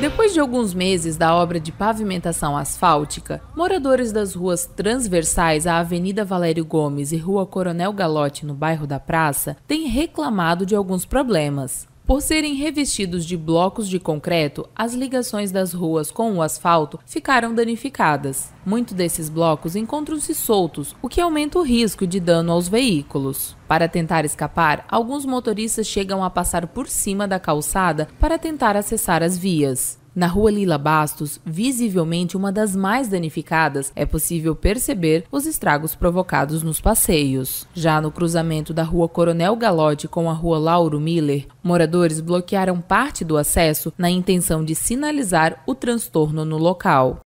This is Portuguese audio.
Depois de alguns meses da obra de pavimentação asfáltica, moradores das ruas transversais à Avenida Valério Gomes e Rua Coronel Galote, no bairro da Praça, têm reclamado de alguns problemas. Por serem revestidos de blocos de concreto, as ligações das ruas com o asfalto ficaram danificadas. Muitos desses blocos encontram-se soltos, o que aumenta o risco de dano aos veículos. Para tentar escapar, alguns motoristas chegam a passar por cima da calçada para tentar acessar as vias. Na rua Lila Bastos, visivelmente uma das mais danificadas, é possível perceber os estragos provocados nos passeios. Já no cruzamento da rua Coronel Galote com a rua Lauro Miller, moradores bloquearam parte do acesso na intenção de sinalizar o transtorno no local.